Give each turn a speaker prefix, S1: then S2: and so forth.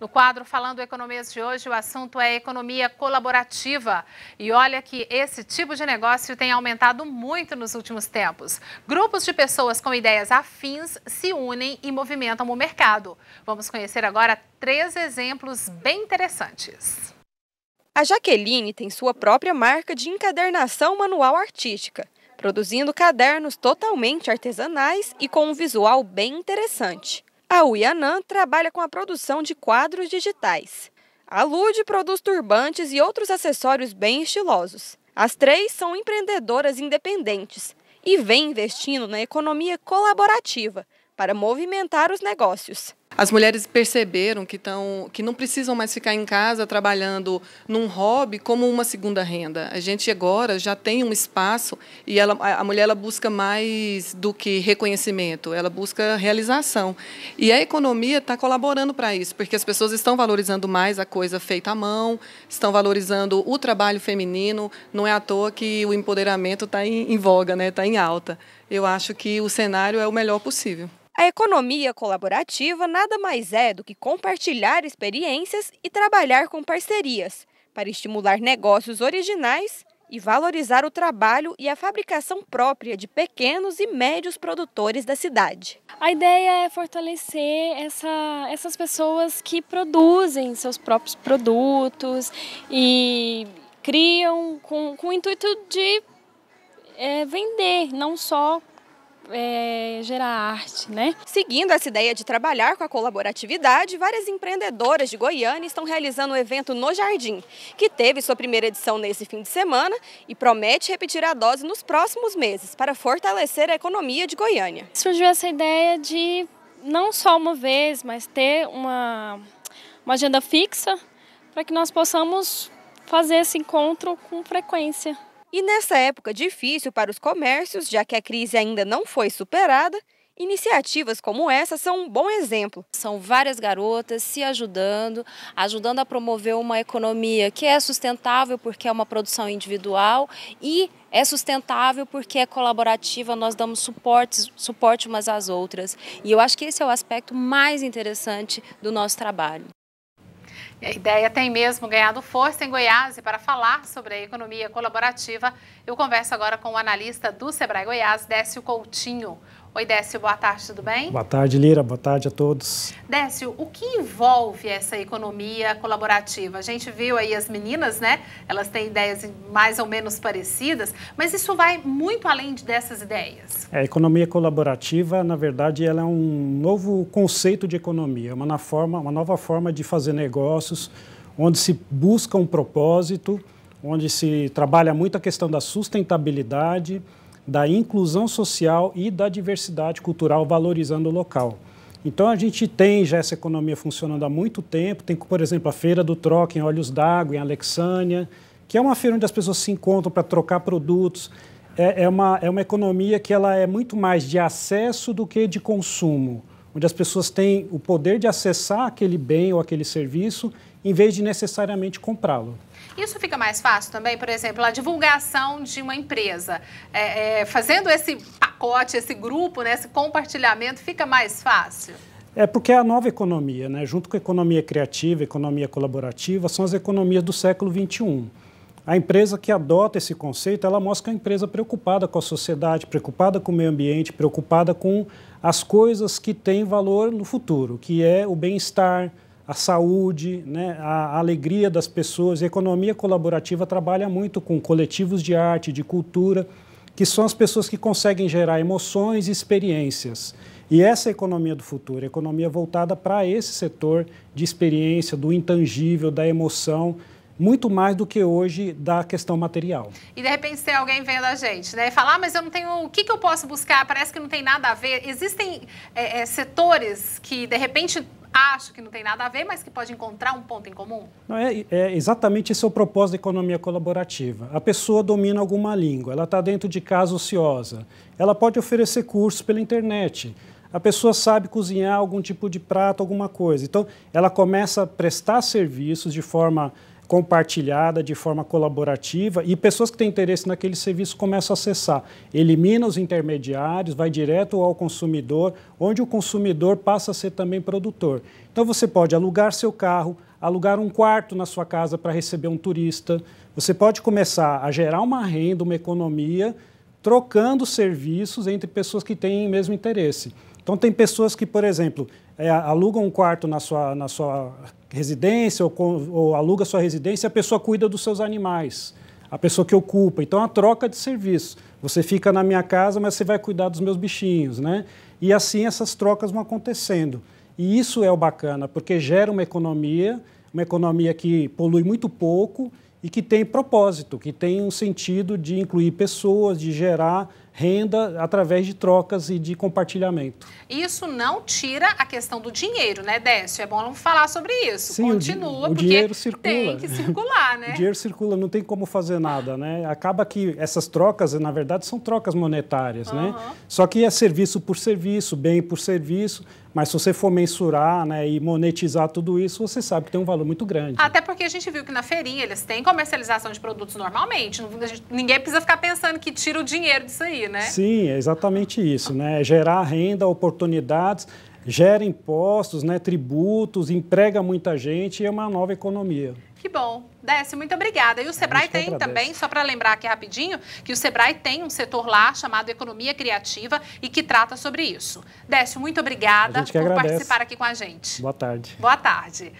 S1: No quadro Falando Economias de hoje, o assunto é economia colaborativa. E olha que esse tipo de negócio tem aumentado muito nos últimos tempos. Grupos de pessoas com ideias afins se unem e movimentam o mercado. Vamos conhecer agora três exemplos bem interessantes.
S2: A Jaqueline tem sua própria marca de encadernação manual artística, produzindo cadernos totalmente artesanais e com um visual bem interessante. A Uianã trabalha com a produção de quadros digitais. A Lude produz turbantes e outros acessórios bem estilosos. As três são empreendedoras independentes e vêm investindo na economia colaborativa para movimentar os negócios. As mulheres perceberam que, que não precisam mais ficar em casa trabalhando num hobby como uma segunda renda. A gente agora já tem um espaço e ela, a mulher ela busca mais do que reconhecimento, ela busca realização. E a economia está colaborando para isso, porque as pessoas estão valorizando mais a coisa feita à mão, estão valorizando o trabalho feminino. Não é à toa que o empoderamento está em, em voga, né? está em alta. Eu acho que o cenário é o melhor possível. A economia colaborativa nada mais é do que compartilhar experiências e trabalhar com parcerias para estimular negócios originais e valorizar o trabalho e a fabricação própria de pequenos e médios produtores da cidade. A ideia é fortalecer essa, essas pessoas que produzem seus próprios produtos e criam com, com o intuito de é, vender, não só é, gerar arte, né? Seguindo essa ideia de trabalhar com a colaboratividade, várias empreendedoras de Goiânia estão realizando um evento no Jardim, que teve sua primeira edição nesse fim de semana e promete repetir a dose nos próximos meses para fortalecer a economia de Goiânia. Surgiu essa ideia de não só uma vez, mas ter uma, uma agenda fixa para que nós possamos fazer esse encontro com frequência. E nessa época difícil para os comércios, já que a crise ainda não foi superada, Iniciativas como essa são um bom exemplo. São várias garotas se
S1: ajudando, ajudando a promover uma economia que é sustentável porque é uma produção individual e é sustentável porque é colaborativa, nós damos suporte, suporte umas às outras. E eu acho que esse é o aspecto mais interessante do nosso trabalho a ideia é tem mesmo ganhado força em Goiás e para falar sobre a economia colaborativa, eu converso agora com o analista do Sebrae Goiás, Décio Coutinho. Oi, Décio, boa tarde, tudo bem? Boa
S3: tarde, Lira, boa tarde a todos.
S1: Décio, o que envolve essa economia colaborativa? A gente viu aí as meninas, né? Elas têm ideias mais ou menos parecidas, mas isso vai muito além dessas ideias.
S3: É, a economia colaborativa, na verdade, ela é um novo conceito de economia, uma, forma, uma nova forma de fazer negócios, onde se busca um propósito, onde se trabalha muito a questão da sustentabilidade, da inclusão social e da diversidade cultural, valorizando o local. Então a gente tem já essa economia funcionando há muito tempo. Tem, por exemplo, a Feira do Troca em Olhos d'Água, em Alexânia, que é uma feira onde as pessoas se encontram para trocar produtos. É, é, uma, é uma economia que ela é muito mais de acesso do que de consumo, onde as pessoas têm o poder de acessar aquele bem ou aquele serviço em vez de necessariamente comprá-lo.
S1: Isso fica mais fácil também, por exemplo, a divulgação de uma empresa. É, é, fazendo esse pacote, esse grupo, né, esse compartilhamento, fica mais fácil?
S3: É porque é a nova economia, né? junto com a economia criativa, economia colaborativa, são as economias do século XXI. A empresa que adota esse conceito, ela mostra que é uma empresa preocupada com a sociedade, preocupada com o meio ambiente, preocupada com as coisas que têm valor no futuro, que é o bem-estar, a saúde, né, a alegria das pessoas. E a economia colaborativa trabalha muito com coletivos de arte, de cultura, que são as pessoas que conseguem gerar emoções e experiências. E essa é a economia do futuro, a economia voltada para esse setor de experiência, do intangível, da emoção, muito mais do que hoje da questão material.
S1: E de repente tem alguém vendo a gente, né? Falar, ah, mas eu não tenho. O que, que eu posso buscar? Parece que não tem nada a ver. Existem é, é, setores que de repente acho que não tem nada a ver, mas que pode encontrar um ponto em comum?
S3: Não, é, é exatamente esse é o propósito da economia colaborativa. A pessoa domina alguma língua, ela está dentro de casa ociosa, ela pode oferecer cursos pela internet. A pessoa sabe cozinhar algum tipo de prato, alguma coisa. Então, ela começa a prestar serviços de forma compartilhada de forma colaborativa e pessoas que têm interesse naquele serviço começam a acessar. Elimina os intermediários, vai direto ao consumidor, onde o consumidor passa a ser também produtor. Então você pode alugar seu carro, alugar um quarto na sua casa para receber um turista, você pode começar a gerar uma renda, uma economia, trocando serviços entre pessoas que têm mesmo interesse. Então, tem pessoas que, por exemplo, é, alugam um quarto na sua, na sua residência ou, ou aluga sua residência, a pessoa cuida dos seus animais, a pessoa que ocupa. Então, é a troca de serviço. Você fica na minha casa, mas você vai cuidar dos meus bichinhos, né? E assim essas trocas vão acontecendo. E isso é o bacana, porque gera uma economia, uma economia que polui muito pouco e que tem propósito, que tem um sentido de incluir pessoas, de gerar renda através de trocas e de compartilhamento.
S1: Isso não tira a questão do dinheiro, né, Décio? É bom não falar sobre isso. Sim, Continua, o, dinheiro circula. tem que circular, né? o dinheiro
S3: circula, não tem como fazer nada, né? Acaba que essas trocas, na verdade, são trocas monetárias, uhum. né? Só que é serviço por serviço, bem por serviço. Mas se você for mensurar né, e monetizar tudo isso, você sabe que tem um valor muito grande.
S1: Até porque a gente viu que na feirinha eles têm comercialização de produtos normalmente. Ninguém precisa ficar pensando que tira o dinheiro disso aí, né?
S3: Sim, é exatamente isso, né? É gerar renda, oportunidades, gera impostos, né? Tributos, emprega muita gente e é uma nova economia.
S1: Que bom. Desce, muito obrigada. E o Sebrae tem agradece. também, só para lembrar aqui rapidinho, que o Sebrae tem um setor lá chamado Economia Criativa e que trata sobre isso. Décio, muito obrigada por agradece. participar aqui com a gente. Boa tarde. Boa tarde.